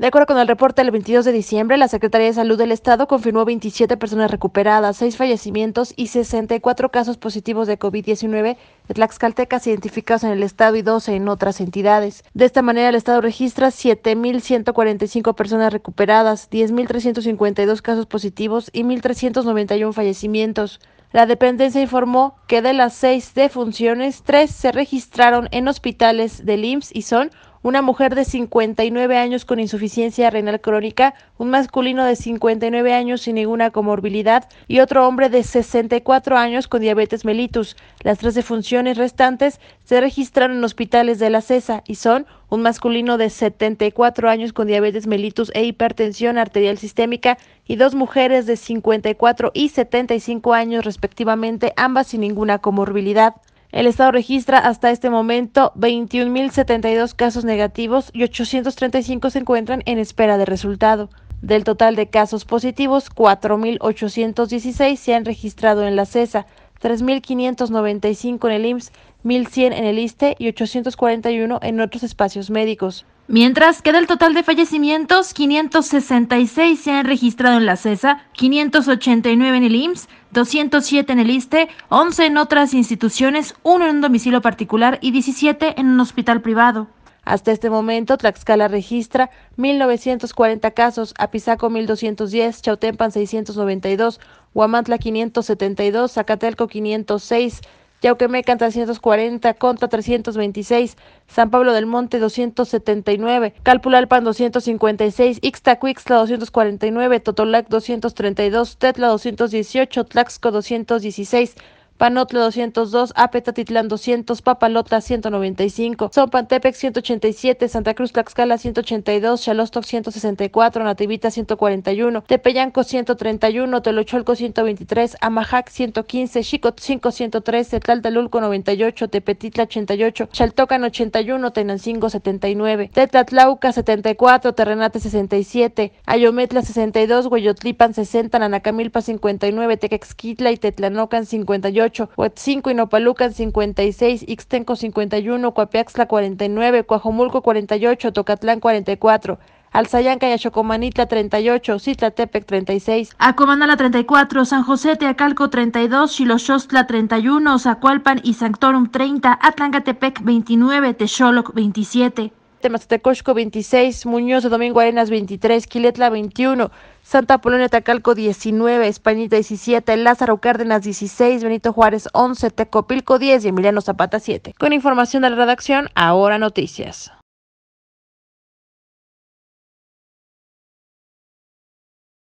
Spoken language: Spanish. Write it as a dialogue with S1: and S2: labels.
S1: De acuerdo con el reporte del 22 de diciembre, la Secretaría de Salud del Estado confirmó 27 personas recuperadas, 6 fallecimientos y 64 casos positivos de COVID-19 de Tlaxcaltecas identificados en el Estado y 12 en otras entidades. De esta manera, el Estado registra 7.145 personas recuperadas, 10.352 casos positivos y 1.391 fallecimientos. La dependencia informó que de las seis defunciones, tres se registraron en hospitales del IMSS y son una mujer de 59 años con insuficiencia renal crónica, un masculino de 59 años sin ninguna comorbilidad y otro hombre de 64 años con diabetes mellitus. Las tres defunciones restantes se registraron en hospitales de la CESA y son un masculino de 74 años con diabetes mellitus e hipertensión arterial sistémica y dos mujeres de 54 y 75 años respectivamente, ambas sin ninguna comorbilidad. El estado registra hasta este momento 21.072 casos negativos y 835 se encuentran en espera de resultado. Del total de casos positivos, 4.816 se han registrado en la CESA, 3.595 en el IMSS, 1.100 en el ISTE y 841 en otros espacios médicos. Mientras que del total de fallecimientos, 566 se han registrado en la CESA, 589 en el IMSS, 207 en el ISTE, 11 en otras instituciones, 1 en un domicilio particular y 17 en un hospital privado. Hasta este momento, Tlaxcala registra 1.940 casos, Apizaco 1.210, Chautempan 692, Huamantla 572, Zacatelco 506, Yauquemecan 340, Conta 326, San Pablo del Monte 279, Calpulalpan 256, Ixtacuixtla 249, Totolac 232, Tetla 218, Tlaxco 216, Panotla 202, Apetatitlán 200, Papalota 195, Zompantepec 187, Santa Cruz Tlaxcala 182, Chalostoc 164, Nativita 141, Tepeyanco 131, Telocholco 123, Amajac 115, Xicot 513, Tlaltalulco 98, Tepetitla 88, Chaltocan 81, Tenancingo 79, Tetlatlauca 74, Terrenate 67, Ayometla 62, Hueyotlipan 60, Nanacamilpa 59, Texquitla y Tetlanocan 58, 58, 5 y Nopalucan 56, Ixtenco 51, Coapiaxla 49, Coajomulco 48, Tocatlán 44. Alzayanca y Achocomanitla 38, Citlatepec 36, Acomanala 34, San José Teacalco 32, Xiloxostla 31, Zacualpan y Sanctorum 30, Atlangatepec 29, Texoloc 27. Temazatecoxco 26, Muñoz de Domingo Arenas 23, Quiletla 21, Santa Polonia Tacalco 19, Españita 17, Lázaro Cárdenas 16, Benito Juárez 11, Tecopilco 10 y Emiliano Zapata 7. Con información de la redacción, ahora noticias.